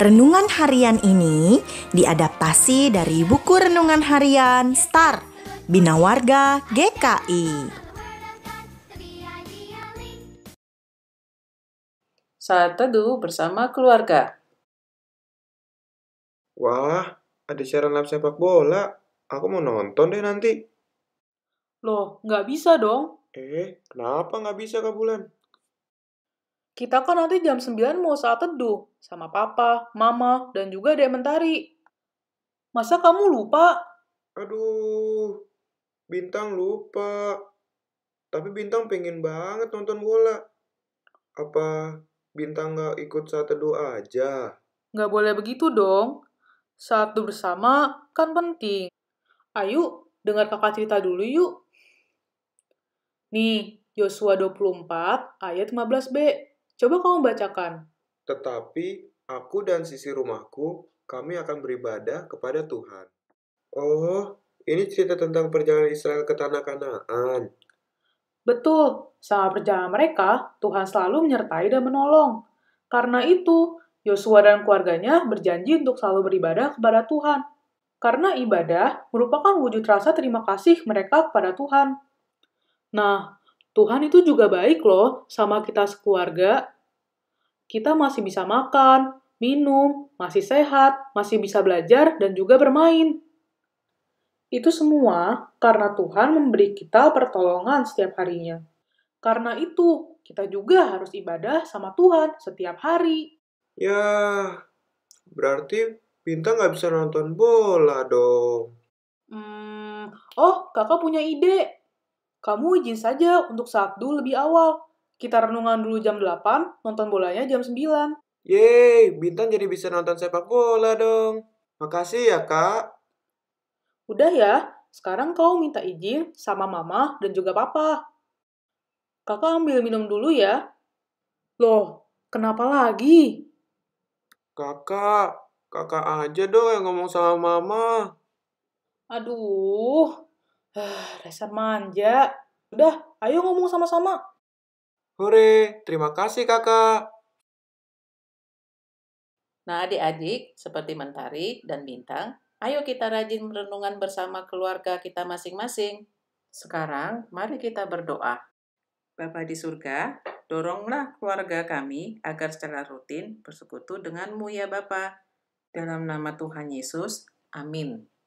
Renungan harian ini diadaptasi dari buku renungan harian Star Bina Warga GKI. Saat teduh bersama keluarga. Wah, ada siaran live sepak bola. Aku mau nonton deh nanti. Loh, nggak bisa dong. Eh, kenapa nggak bisa, Kak Bulan? Kita kan nanti jam 9 mau saat teduh sama papa, mama, dan juga dek mentari. Masa kamu lupa? Aduh, Bintang lupa. Tapi Bintang pengen banget nonton bola. Apa Bintang gak ikut saat teduh aja? Gak boleh begitu dong. Saat teduh bersama kan penting. Ayo, dengar kakak cerita dulu yuk. Nih, Yosua 24 ayat 15b. Coba kamu bacakan. Tetapi aku dan sisi rumahku, kami akan beribadah kepada Tuhan. Oh, ini cerita tentang perjalanan Israel ke tanah Kanaan. Betul, Saat perjalanan mereka, Tuhan selalu menyertai dan menolong. Karena itu, Yosua dan keluarganya berjanji untuk selalu beribadah kepada Tuhan. Karena ibadah merupakan wujud rasa terima kasih mereka kepada Tuhan. Nah, Tuhan itu juga baik loh sama kita sekeluarga. Kita masih bisa makan, minum, masih sehat, masih bisa belajar, dan juga bermain. Itu semua karena Tuhan memberi kita pertolongan setiap harinya. Karena itu, kita juga harus ibadah sama Tuhan setiap hari. Ya, berarti Pinta nggak bisa nonton bola dong. Hmm, oh, kakak punya ide. Kamu izin saja untuk saat dulu lebih awal. Kita renungan dulu jam 8, nonton bolanya jam 9. Yeay, Bintan jadi bisa nonton sepak bola dong. Makasih ya, Kak. Udah ya, sekarang kau minta izin sama Mama dan juga Papa. Kakak ambil minum dulu ya. Loh, kenapa lagi? Kakak, kakak aja dong yang ngomong sama Mama. Aduh, Dasar ah, manja. Udah, ayo ngomong sama-sama. Hore, terima kasih kakak. Nah adik-adik, seperti Mentari dan Bintang, ayo kita rajin merenungan bersama keluarga kita masing-masing. Sekarang, mari kita berdoa. Bapa di surga, doronglah keluarga kami agar secara rutin bersekutu denganmu ya Bapa. Dalam nama Tuhan Yesus, amin.